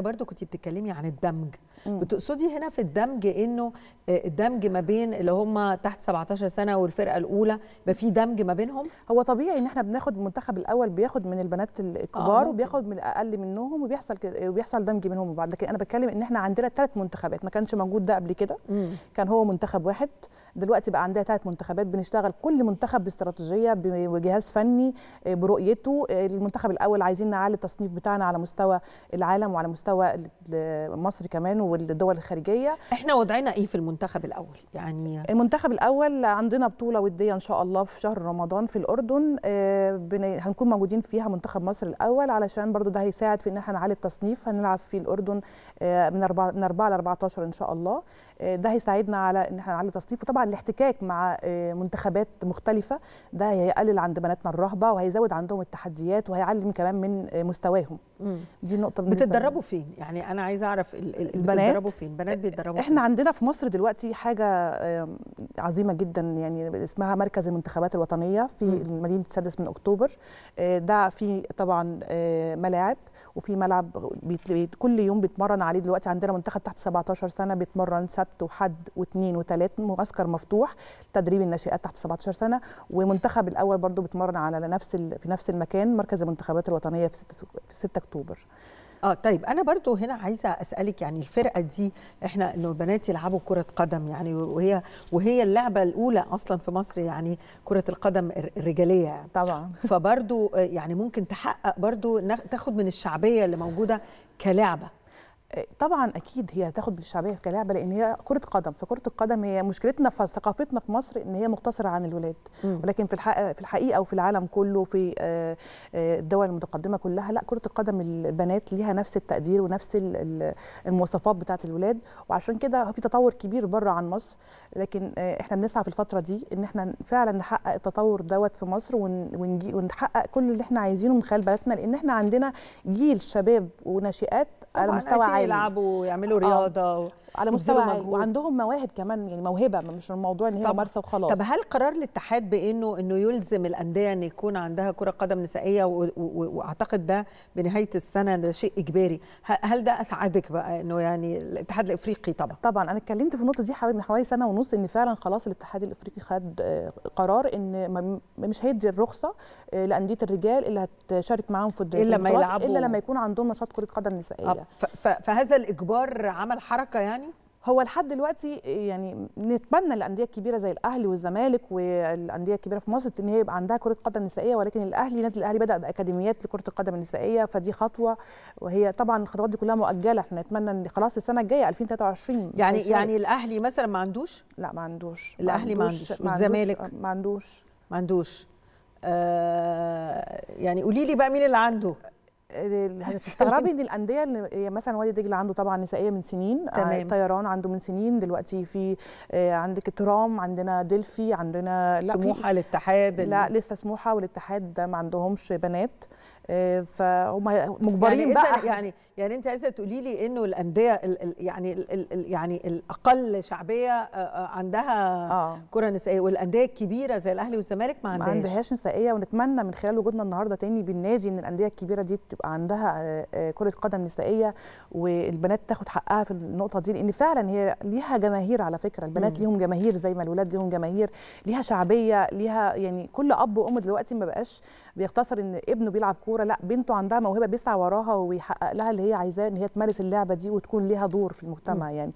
برضو كنت بتتكلمي عن الدمج مم. بتقصدي هنا في الدمج انه آه، الدمج ما بين اللي هم تحت 17 سنه والفرقه الاولى ما في دمج ما بينهم هو طبيعي ان احنا بناخد المنتخب الاول بياخد من البنات الكبار آه وبياخد من الاقل منهم وبيحصل وبيحصل دمج منهم وبعد لكن انا بتكلم ان احنا عندنا ثلاث منتخبات ما كانش موجود ده قبل كده كان هو منتخب واحد دلوقتي بقى عندها ثلاث منتخبات بنشتغل كل منتخب باستراتيجيه بجهاز فني آه، برؤيته آه، المنتخب الاول عايزين نعلي التصنيف بتاعنا على مستوى العالم وعلى مستوى مستوى مصر كمان والدول الخارجيه احنا وضعنا ايه في المنتخب الاول يعني المنتخب الاول عندنا بطوله وديه ان شاء الله في شهر رمضان في الاردن آه، هنكون موجودين فيها منتخب مصر الاول علشان برضو ده هيساعد في ان احنا نعلي التصنيف هنلعب في الاردن آه، من 4 من 4 ل 14 ان شاء الله آه، ده هيساعدنا على ان احنا نعلي التصنيف وطبعا الاحتكاك مع منتخبات مختلفه ده هيقلل عند بناتنا الرهبه وهيزود عندهم التحديات وهيعلم كمان من مستواهم دي نقطه بتتدربوا فين فين يعني انا عايزه اعرف البنات بيتدربوا فين بنات بيتدربوا احنا فين؟ عندنا في مصر دلوقتي حاجه عظيمه جدا يعني اسمها مركز المنتخبات الوطنيه في مدينه السادس من اكتوبر آه، ده في طبعا آه، ملاعب وفي ملعب كل يوم بيتمرن عليه دلوقتي عندنا منتخب تحت 17 سنه بيتمرن سبت وحد واثنين وثلاث معسكر مفتوح تدريب الناشئات تحت 17 سنه ومنتخب الاول برضو بيتمرن على نفس في نفس المكان مركز المنتخبات الوطنيه في 6 في 6 اكتوبر اه طيب انا برضو هنا عايزه اسالك يعني الفرقه دي احنا انه البنات يلعبوا كره قدم يعني وهي وهي اللعبه الاولى اصلا في مصر يعني كره القدم الرجاليه يعني. طبعا فبرضو آه، يعني ممكن تحقق برضو تاخد من الشعبيه اللي موجوده كلعبه طبعا اكيد هي هتاخد بالشعبيه كلعبه لان هي كره قدم فكره القدم هي مشكلتنا في ثقافتنا في مصر ان هي مقتصره عن الولاد م. ولكن في الحقيقه في الحقيقه وفي العالم كله في آه، آه، الدول المتقدمه كلها لا كره القدم البنات ليها نفس التقدير ونفس المواصفات بتاعه الولاد وعشان كده في تطور كبير بره عن مصر لكن آه، احنا بنسعى في الفتره دي ان احنا فعلا نحقق التطور دوت في مصر ونحقق كل اللي احنا عايزينه من خلال بلدنا لان احنا عندنا جيل شباب وناشئات على مستوى يلعبوا ويعملوا آه. رياضه و... على مستوى وعندهم مواهب كمان يعني موهبه مش الموضوع ان هي ممارسه وخلاص طب هل قرار الاتحاد بانه انه يلزم الانديه ان يكون عندها كره قدم نسائيه و... و... واعتقد ده بنهايه السنه ده شيء اجباري هل ده اسعدك بقى انه يعني الاتحاد الافريقي طبعا طبعا انا اتكلمت في النقطه دي حوالي من حوالي سنه ونص ان فعلا خلاص الاتحاد الافريقي خد آه، قرار ان مش هيدي الرخصه آه، لانديه الرجال اللي هتشارك معاهم في الدوري الا لما يلعبوا الا لما يكون عندهم نشاط كره قدم نسائيه ف... ف... فهذا الاجبار عمل حركه يعني هو لحد دلوقتي يعني نتمنى الانديه الكبيره زي الاهلي والزمالك والانديه الكبيره في مصر ان هي يبقى عندها كره قدم نسائيه ولكن الاهلي نادي الاهلي بدا باكاديميات لكره القدم النسائيه فدي خطوه وهي طبعا الخطوات دي كلها مؤجله احنا نتمنى ان خلاص السنه الجايه 2023 يعني يعني الاهلي مثلا ما عندوش لا ما عندوش الاهلي ما عندوش والزمالك ما عندوش ما عندوش آه يعني قولي لي بقى مين اللي عنده هتستغربي ان الانديه اللي مثلا وادي دجله عنده طبعا نسائيه من سنين آه، تمام. طيران عنده من سنين دلوقتي في آه، عندك الترام عندنا دلفي عندنا لا سموحه الاتحاد لا لسه سموحه والاتحاد ما عندهمش بنات فهم مجبرين يعني بقى يعني يعني انت عايزه تقولي لي انه الانديه الـ الـ يعني الـ الـ يعني الاقل شعبيه آه، آه، عندها آه. كره نسائيه والانديه الكبيره زي الاهلي والزمالك ما عندهاش ما عندهاش نسائيه ونتمنى من خلال وجودنا النهارده تاني بالنادي ان الانديه الكبيره دي تبقى عندها آه، كره قدم نسائيه والبنات تاخد حقها في النقطه دي لان فعلا هي ليها جماهير على فكره البنات ليهم جماهير زي ما الولاد ليهم جماهير ليها شعبيه ليها يعني كل اب وام دلوقتي ما بقاش بيقتصر ان ابنه بيلعب كوره كوره لا بنته عندها موهبه بيسعى وراها ويحقق لها اللي هي عايزاه ان هي تمارس اللعبه دي وتكون ليها دور في المجتمع م. يعني